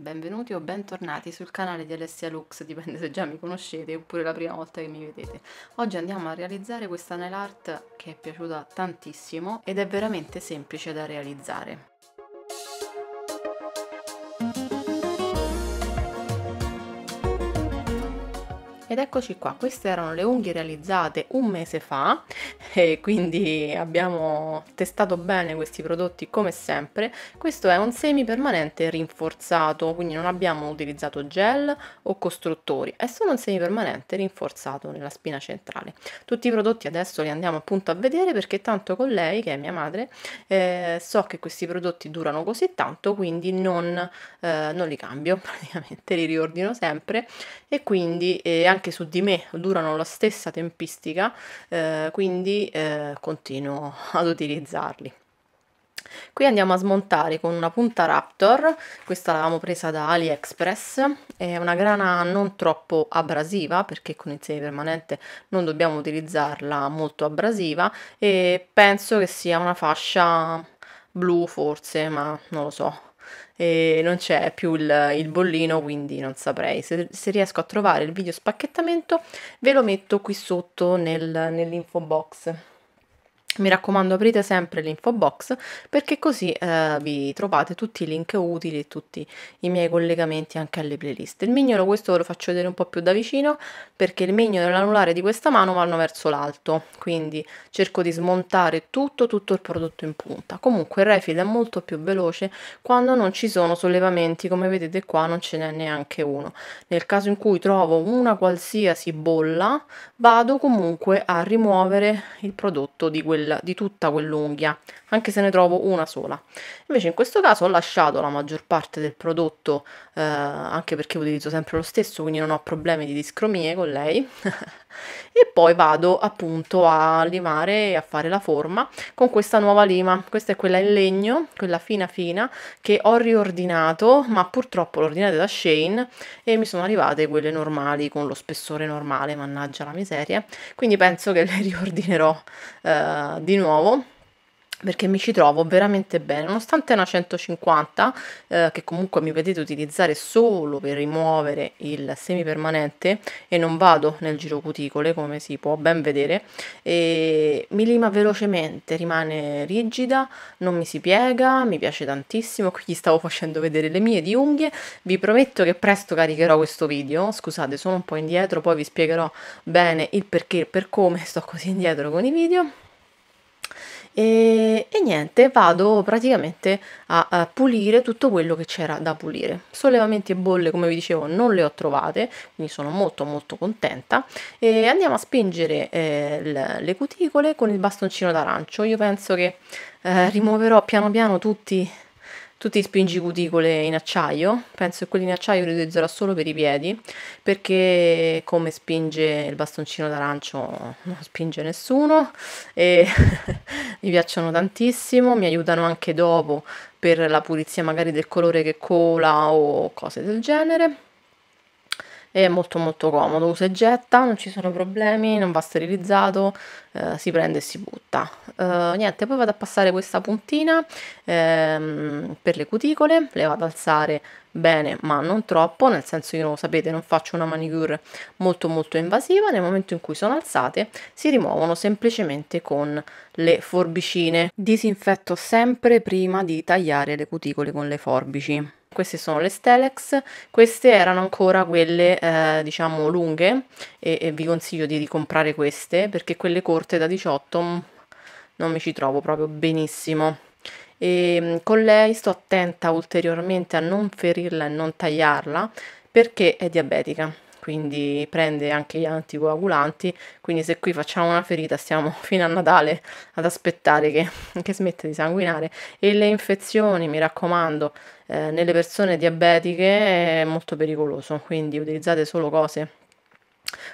Benvenuti o bentornati sul canale di Alessia Lux, dipende se già mi conoscete oppure la prima volta che mi vedete. Oggi andiamo a realizzare questa nail art che è piaciuta tantissimo ed è veramente semplice da realizzare. Ed eccoci qua, queste erano le unghie realizzate un mese fa e quindi abbiamo testato bene questi prodotti come sempre. Questo è un semi permanente rinforzato, quindi non abbiamo utilizzato gel o costruttori, è solo un semi permanente rinforzato nella spina centrale. Tutti i prodotti adesso li andiamo appunto a vedere perché tanto con lei, che è mia madre, eh, so che questi prodotti durano così tanto, quindi non, eh, non li cambio, praticamente li riordino sempre e quindi eh, anche anche su di me durano la stessa tempistica, eh, quindi eh, continuo ad utilizzarli. Qui andiamo a smontare con una punta Raptor, questa l'avevamo presa da AliExpress, è una grana non troppo abrasiva perché con il semi permanente non dobbiamo utilizzarla molto abrasiva e penso che sia una fascia blu forse, ma non lo so, e non c'è più il, il bollino, quindi non saprei. Se, se, riesco a trovare il video spacchettamento ve lo metto qui sotto nel, nell'info box. Mi raccomando aprite sempre l'info box perché così eh, vi trovate tutti i link utili e tutti i miei collegamenti anche alle playlist. Il mignolo questo ve lo faccio vedere un po' più da vicino perché il mignolo e l'anulare di questa mano vanno verso l'alto, quindi cerco di smontare tutto, tutto il prodotto in punta. Comunque il refill è molto più veloce quando non ci sono sollevamenti, come vedete qua non ce n'è neanche uno. Nel caso in cui trovo una qualsiasi bolla vado comunque a rimuovere il prodotto di quel gel di tutta quell'unghia, anche se ne trovo una sola. Invece in questo caso ho lasciato la maggior parte del prodotto, eh, anche perché utilizzo sempre lo stesso, quindi non ho problemi di discromie con lei. e poi vado appunto a limare e a fare la forma con questa nuova lima. Questa è quella in legno, quella fina fina, che ho riordinato, ma purtroppo l'ho ordinata da Shane e mi sono arrivate quelle normali con lo spessore normale, mannaggia la miseria. Quindi penso che le riordinerò eh, di nuovo perché mi ci trovo veramente bene, nonostante è una 150 eh, che comunque mi vedete utilizzare solo per rimuovere il semipermanente e non vado nel giro cuticole come si può ben vedere e mi lima velocemente, rimane rigida, non mi si piega, mi piace tantissimo, qui gli stavo facendo vedere le mie di unghie, vi prometto che presto caricherò questo video, scusate sono un po' indietro, poi vi spiegherò bene il perché e per come sto così indietro con i video e, e niente vado praticamente a, a, pulire tutto quello che c'era da pulire sollevamenti e bolle come vi dicevo non le ho trovate quindi sono molto molto contenta e andiamo a spingere eh, l, le cuticole con il bastoncino d'arancio io penso che eh, rimuoverò piano piano tutti tutti i spingi cuticole in acciaio, penso che quelli in acciaio li utilizzerò solo per i piedi, perché come spinge il bastoncino d'arancio non spinge nessuno e mi piacciono tantissimo, mi aiutano anche dopo per la pulizia magari del colore che cola o cose del genere è molto molto comodo, usa e getta, non ci sono problemi, non va sterilizzato, eh, si prende e si butta. Eh, niente, poi vado a passare questa puntina ehm, per le cuticole, le vado ad alzare bene, ma non troppo, nel senso io lo sapete, non faccio una manicure molto molto invasiva, nel momento in cui sono alzate si rimuovono semplicemente con le forbicine. Disinfetto sempre prima di tagliare le cuticole con le forbici queste sono le Stelex, queste erano ancora quelle eh, diciamo lunghe e, e, vi consiglio di ricomprare queste perché quelle corte da 18 mm, non mi ci trovo proprio benissimo e ehm, con lei sto attenta ulteriormente a non ferirla e non tagliarla perché è diabetica quindi prende anche gli anticoagulanti quindi se qui facciamo una ferita stiamo fino a Natale ad aspettare che, che smetta di sanguinare e le infezioni mi raccomando eh, nelle persone diabetiche è molto pericoloso quindi utilizzate solo cose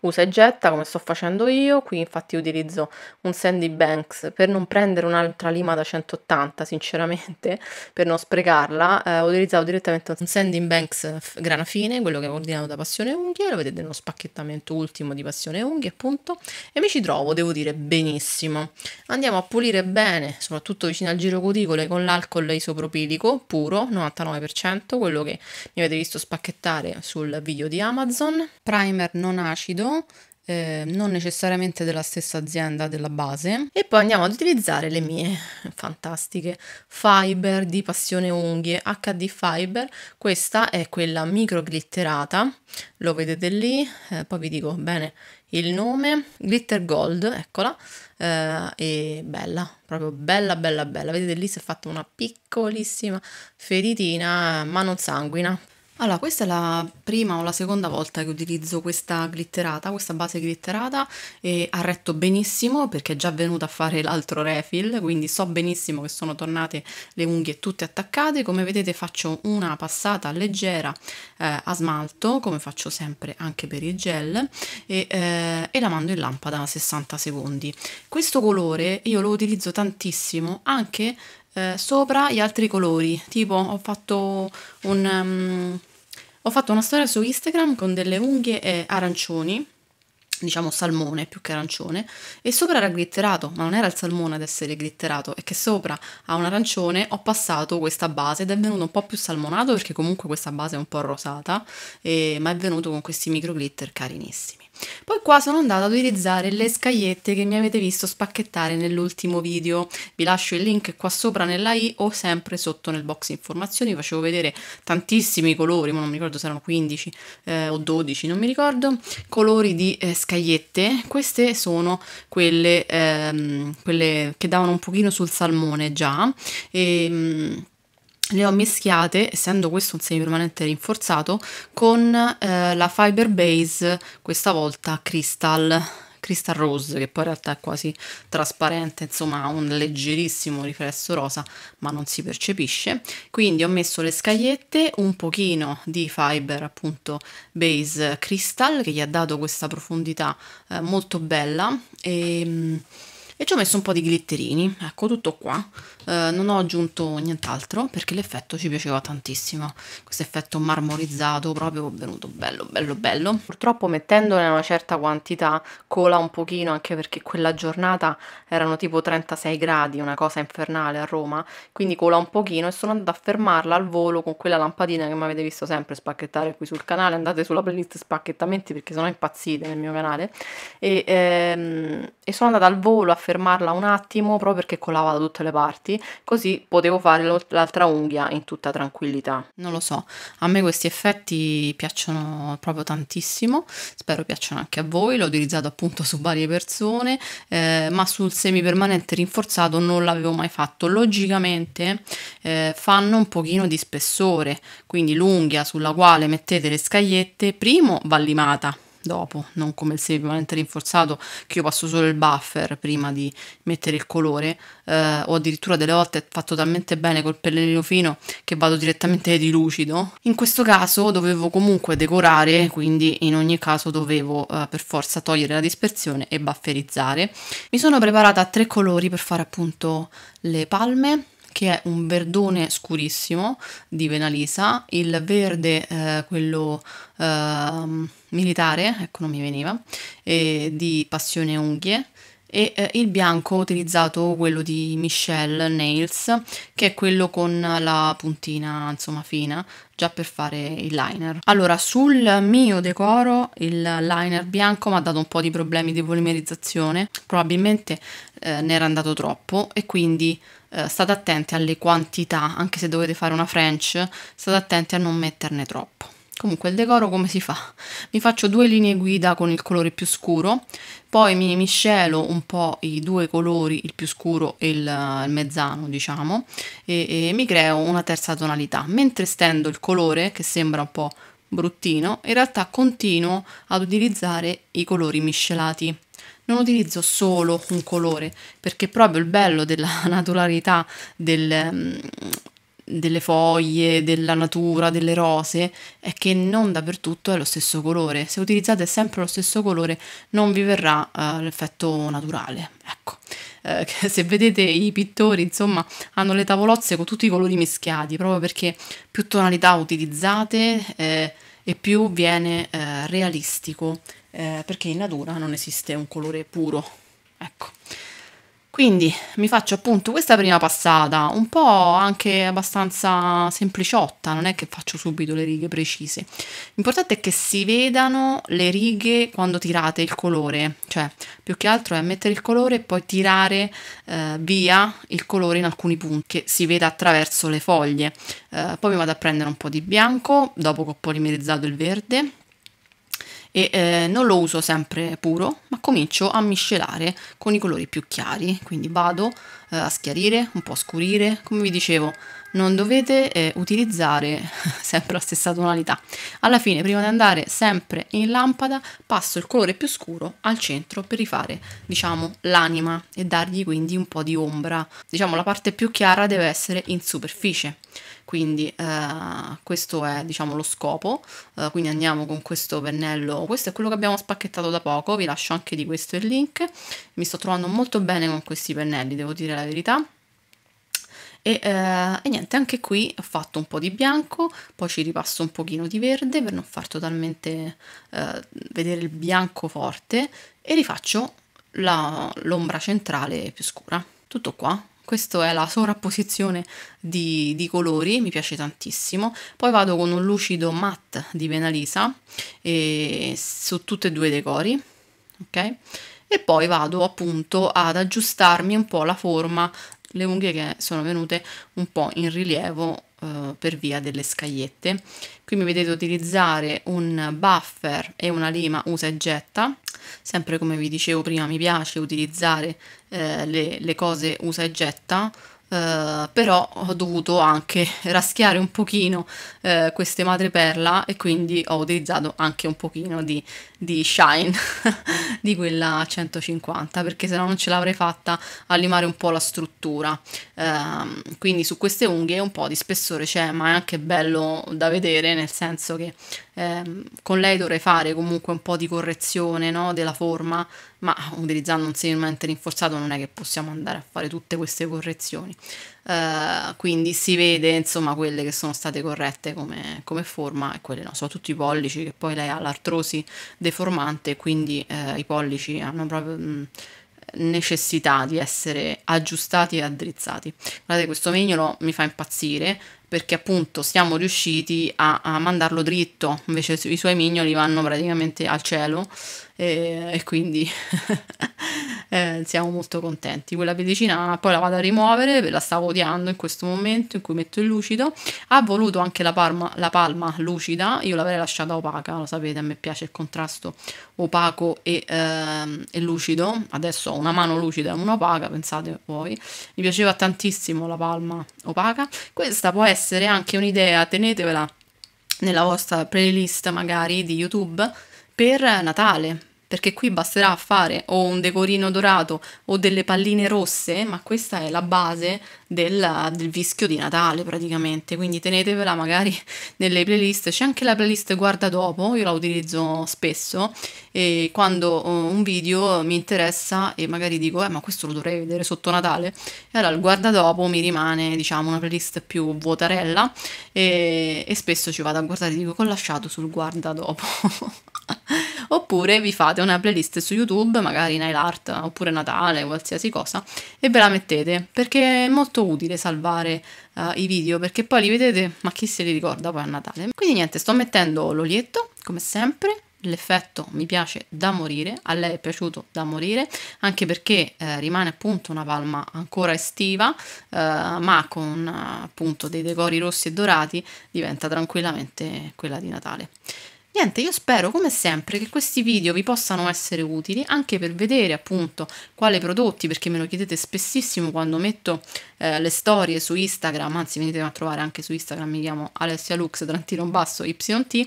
Usa e getta come sto facendo io, qui infatti utilizzo un Sandy Banks per non prendere un'altra lima da 180 sinceramente, per non sprecarla, eh, ho utilizzato direttamente un Sandy Banks grana fine, quello che ho ordinato da Passione Unghie, lo vedete nello spacchettamento ultimo di Passione Unghie appunto, e mi ci trovo devo dire benissimo. Andiamo a pulire bene, soprattutto vicino al giro cuticole con l'alcol isopropilico puro, 99%, quello che mi avete visto spacchettare sul video di Amazon. Primer non ha acido eh, non necessariamente della stessa azienda della base. E poi andiamo ad utilizzare le mie fantastiche fiber di passione unghie HD Fiber. Questa è quella micro glitterata, lo vedete lì, eh, poi vi dico bene il nome, Glitter Gold, eccola, eh, e bella, proprio bella bella bella. Vedete lì si è fatta una piccolissima feritina, ma non sanguina, allora, questa è la prima o la seconda volta che utilizzo questa glitterata, questa base glitterata e ha retto benissimo perché è già venuta a fare l'altro refill, quindi so benissimo che sono tornate le unghie tutte attaccate. Come vedete faccio una passata leggera eh, a smalto, come faccio sempre anche per il gel, e, eh, e la mando in lampada a 60 secondi. Questo colore io lo utilizzo tantissimo anche eh, sopra gli altri colori. Tipo ho fatto, un, um, ho fatto una storia su Instagram con delle unghie eh, arancioni, diciamo salmone più che arancione, e sopra era glitterato, ma non era il salmone ad essere glitterato, è che sopra a un arancione ho passato questa base ed è venuto un po' più salmonato perché comunque questa base è un po' rosata, eh, ma è venuto con questi micro glitter carinissimi. Poi qua sono andata ad utilizzare le scagliette che mi avete visto spacchettare nell'ultimo video, vi lascio il link qua sopra nella i o sempre sotto nel box informazioni, vi facevo vedere tantissimi colori, ma non mi ricordo se erano 15 eh, o 12, non mi ricordo, colori di eh, scagliette, queste sono quelle, ehm, quelle, che davano un pochino sul salmone già, e... Ehm, Mh, le ho mischiate, essendo questo un semipermanente rinforzato, con eh, la Fiber Base, questa volta Crystal, Crystal Rose, che poi in realtà è quasi trasparente, insomma ha un leggerissimo riflesso rosa, ma non si percepisce. Quindi ho messo le scagliette, un pochino di Fiber appunto Base Crystal, che gli ha dato questa profondità eh, molto bella, e... Ehm, e ci ho messo un po' di glitterini, ecco tutto qua, eh, non ho aggiunto nient'altro perché l'effetto ci piaceva tantissimo, questo effetto marmorizzato proprio venuto bello bello bello. Purtroppo mettendone una certa quantità cola un pochino anche perché quella giornata erano tipo 36 gradi, una cosa infernale a Roma, quindi cola un pochino e sono andata a fermarla al volo con quella lampadina che mi avete visto sempre spacchettare qui sul canale, andate sulla playlist spacchettamenti perché sono impazzite nel mio canale e, ehm, e sono andata al volo a fermarla un attimo proprio perché colava da tutte le parti, così potevo fare l'altra unghia in tutta tranquillità. Non lo so, a me questi effetti piacciono proprio tantissimo, spero piacciono anche a voi, l'ho utilizzato appunto su varie persone, eh, ma sul semipermanente rinforzato non l'avevo mai fatto. Logicamente eh, fanno un pochino di spessore, quindi l'unghia sulla quale mettete le scagliette, primo va limata dopo, non come il semipermanente rinforzato che io passo solo il buffer prima di mettere il colore eh, o addirittura delle volte è fatto talmente bene col pennellino fino che vado direttamente di lucido. In questo caso dovevo comunque decorare, quindi in ogni caso dovevo eh, per forza togliere la dispersione e bufferizzare. Mi sono preparata a tre colori per fare appunto le palme che è un verdone scurissimo di Venalisa, il verde, eh, quello ehm, militare, ecco non mi veniva, eh, di Passione Unghie e eh, il bianco ho utilizzato quello di Michelle Nails che è quello con la puntina insomma fina già per fare il liner allora sul mio decoro il liner bianco mi ha dato un po' di problemi di polimerizzazione probabilmente eh, ne era andato troppo e quindi eh, state attenti alle quantità anche se dovete fare una french state attenti a non metterne troppo Comunque il decoro come si fa? Mi faccio due linee guida con il colore più scuro, poi mi miscelo un po' i due colori, il più scuro e il, il mezzano diciamo, e, e mi creo una terza tonalità, mentre stendo il colore che sembra un po' bruttino, in realtà continuo ad utilizzare i colori miscelati non utilizzo solo un colore, perché proprio il bello della naturalità del, delle foglie, della natura, delle rose, è che non dappertutto è lo stesso colore. Se utilizzate sempre lo stesso colore non vi verrà uh, l'effetto naturale. Ecco, uh, se vedete i pittori, insomma, hanno le tavolozze con tutti i colori mischiati, proprio perché più tonalità utilizzate eh, e più viene eh, realistico, eh, perché in natura non esiste un colore puro. Ecco. Quindi mi faccio appunto questa prima passata, un po' anche abbastanza sempliciotta, non è che faccio subito le righe precise. L'importante è che si vedano le righe quando tirate il colore, cioè più che altro è mettere il colore e poi tirare eh, via il colore in alcuni punti, che si veda attraverso le foglie. Eh, poi mi vado a prendere un po' di bianco, dopo che ho polimerizzato il verde, e eh, non lo uso sempre puro ma comincio a miscelare con i colori più chiari quindi vado eh, a schiarire un po' a scurire come vi dicevo non dovete eh, utilizzare sempre la stessa tonalità alla fine prima di andare sempre in lampada passo il colore più scuro al centro per rifare diciamo l'anima e dargli quindi un po' di ombra diciamo la parte più chiara deve essere in superficie quindi eh, questo è diciamo lo scopo, eh, quindi andiamo con questo pennello, questo è quello che abbiamo spacchettato da poco, vi lascio anche di questo il link, mi sto trovando molto bene con questi pennelli, devo dire la verità. E, eh, e, niente anche qui ho fatto un po' di bianco poi ci ripasso un pochino di verde per non far totalmente eh, vedere il bianco forte e rifaccio l'ombra centrale più scura tutto qua questa è la sovrapposizione di, di, colori, mi piace tantissimo. Poi vado con un lucido matte di Benalisa e, su tutti e due i decori, ok? E poi vado appunto ad aggiustarmi un po' la forma, le unghie che sono venute un po' in rilievo eh, per via delle scagliette. Qui mi vedete utilizzare un buffer e una lima usa e getta sempre come vi dicevo prima mi piace utilizzare eh, le, le, cose usa e getta, eh, però ho dovuto anche raschiare un pochino eh, queste madreperla e quindi ho utilizzato anche un pochino di di Shine, di quella 150, perché se no non ce l'avrei fatta a limare un po' la struttura. Ehm, quindi su queste unghie un po' di spessore c'è, ma è anche bello da vedere, nel senso che ehm, con lei dovrei fare comunque un po' di correzione no, della forma, ma utilizzando un segmento rinforzato non è che possiamo andare a fare tutte queste correzioni. Eh, quindi si vede insomma quelle che sono state corrette come, come, forma e quelle no, soprattutto i pollici che poi lei ha l'artrosi deformante quindi uh, i pollici hanno proprio mh, mm, necessità di essere aggiustati e addrizzati. Guardate questo mignolo mi fa impazzire perché appunto siamo riusciti a, a mandarlo dritto, invece i suoi mignoli vanno praticamente al cielo e, e quindi eh, siamo molto contenti. Quella pellicina poi la vado a rimuovere, ve la stavo odiando in questo momento in cui metto il lucido. Ha voluto anche la, palma, la palma lucida, io l'avrei lasciata opaca, lo sapete, a me piace il contrasto opaco e, ehm, e lucido. Adesso ho una mano lucida e una opaca, pensate voi. Mi piaceva tantissimo la palma opaca. Questa può essere anche un'idea, tenetevela nella vostra playlist magari di YouTube per Natale, perché qui basterà fare o un decorino dorato o delle palline rosse, ma questa è la base del, del vischio di Natale praticamente, quindi tenetevela magari nelle playlist, c'è anche la playlist guarda dopo, io la utilizzo spesso e quando eh, un video mi interessa e magari dico eh ma questo lo dovrei vedere sotto Natale, e allora il guarda dopo mi rimane diciamo una playlist più vuotarella e, e spesso ci vado a guardare, e dico ho lasciato sul guarda dopo. oppure vi fate una playlist su YouTube, magari Nail Art, oppure Natale, qualsiasi cosa, e ve la mettete, perché è molto utile salvare uh, i video, perché poi li vedete, ma chi se li ricorda poi a Natale. Quindi niente, sto mettendo l'olietto, come sempre, l'effetto mi piace da morire, a lei è piaciuto da morire, anche perché eh, rimane appunto una palma ancora estiva, eh, ma con appunto dei decori rossi e dorati diventa tranquillamente quella di Natale. Niente, io spero come sempre che questi video vi possano essere utili anche per vedere appunto quali prodotti, perché me lo chiedete spessissimo quando metto eh, le storie su Instagram, anzi venitemi a trovare anche su Instagram, mi chiamo AlessiaLux, Lux, Trantino Basso, YT,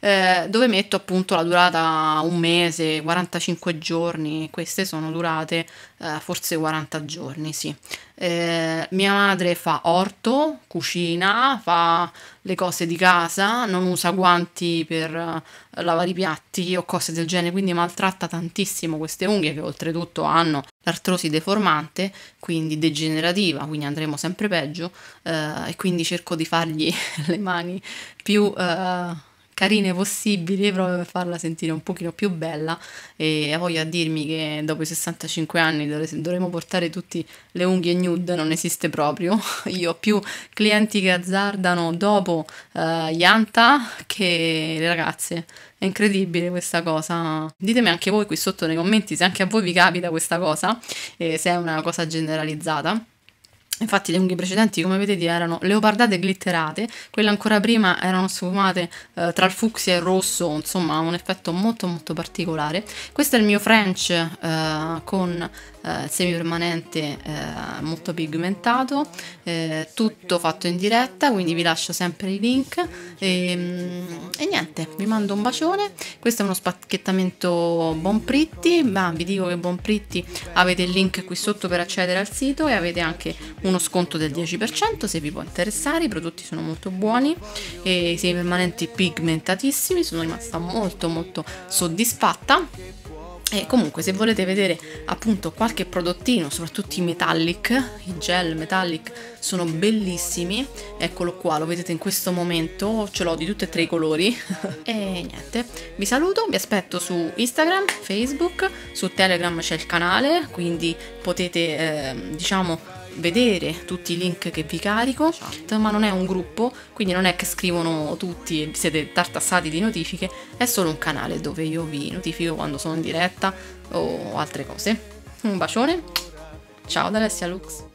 eh, dove metto appunto la durata un mese, 45 giorni, queste sono durate eh, forse 40 giorni, sì. Eh, mia madre fa orto, cucina, fa le cose di casa, non usa guanti per eh, lavare i piatti o cose del genere, quindi maltratta tantissimo queste unghie che oltretutto hanno l'artrosi deformante, quindi degenerativa, quindi andremo sempre peggio eh, e quindi cerco di fargli le mani più carine possibili proprio per farla sentire un pochino più bella e voglio dirmi che dopo i 65 anni dovremo portare tutti le unghie nude, non esiste proprio. Io ho più clienti che azzardano dopo eh, Yanta che le ragazze. È incredibile questa cosa. Ditemi anche voi qui sotto nei commenti se anche a voi vi capita questa cosa, e se è una cosa generalizzata. Infatti le unghie precedenti, come vedete, erano leopardate e glitterate, quelle ancora prima erano sfumate eh, tra il fucsia e il rosso, insomma un effetto molto molto particolare. Questo è il mio French eh, con eh, semipermanente eh, molto pigmentato, eh, tutto fatto in diretta, quindi vi lascio sempre i link e, ehm, e, niente, vi mando un bacione, questo è uno spacchettamento Bonpritti, ma vi dico che Bonpritti avete il link qui sotto per accedere al sito e avete anche uno sconto del 10% se vi può interessare, i prodotti sono molto buoni e i semipermanenti pigmentatissimi, sono rimasta molto molto soddisfatta e comunque se volete vedere appunto qualche prodottino, soprattutto i metallic, i gel metallic sono bellissimi, eccolo qua, lo vedete in questo momento, ce l'ho di tutti e tre i colori e niente, vi saluto, vi aspetto su Instagram, Facebook, su Telegram c'è il canale, quindi potete eh, diciamo vedere tutti i link che vi carico, chat, esatto. ma non è un gruppo, quindi non è che scrivono tutti e siete tartassati di notifiche, è solo un canale dove io vi notifico quando sono in diretta o altre cose. Un bacione, ciao da Alessia Lux.